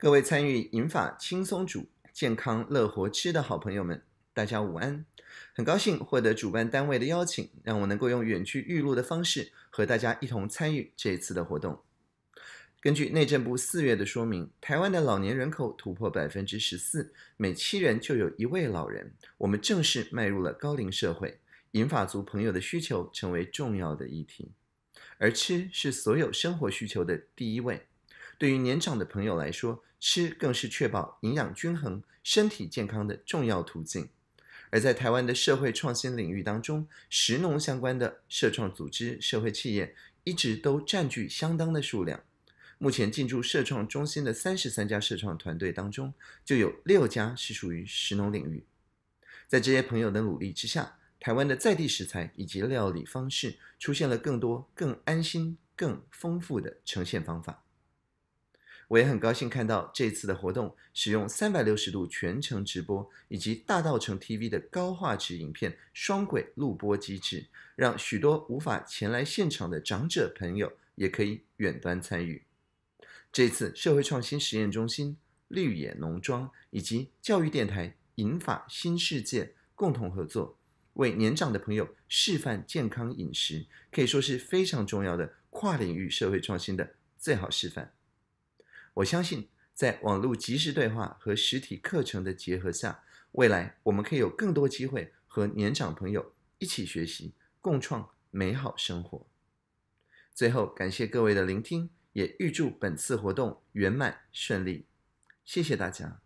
各位参与“银法轻松煮，健康乐活吃”的好朋友们，大家午安！很高兴获得主办单位的邀请，让我能够用远距预录的方式和大家一同参与这次的活动。根据内政部四月的说明，台湾的老年人口突破百分之十四，每七人就有一位老人，我们正式迈入了高龄社会。银发族朋友的需求成为重要的议题，而吃是所有生活需求的第一位。对于年长的朋友来说，吃更是确保营养均衡、身体健康的重要途径。而在台湾的社会创新领域当中，食农相关的社创组织、社会企业一直都占据相当的数量。目前进驻社创中心的三十三家社创团队当中，就有六家是属于食农领域。在这些朋友的努力之下，台湾的在地食材以及料理方式出现了更多、更安心、更丰富的呈现方法。我也很高兴看到这次的活动使用三百六十度全程直播，以及大道城 TV 的高画质影片双轨录播机制，让许多无法前来现场的长者朋友也可以远端参与。这次社会创新实验中心、绿野农庄以及教育电台“引法新世界”共同合作，为年长的朋友示范健康饮食，可以说是非常重要的跨领域社会创新的最好示范。我相信，在网络即时对话和实体课程的结合下，未来我们可以有更多机会和年长朋友一起学习，共创美好生活。最后，感谢各位的聆听，也预祝本次活动圆满顺利。谢谢大家。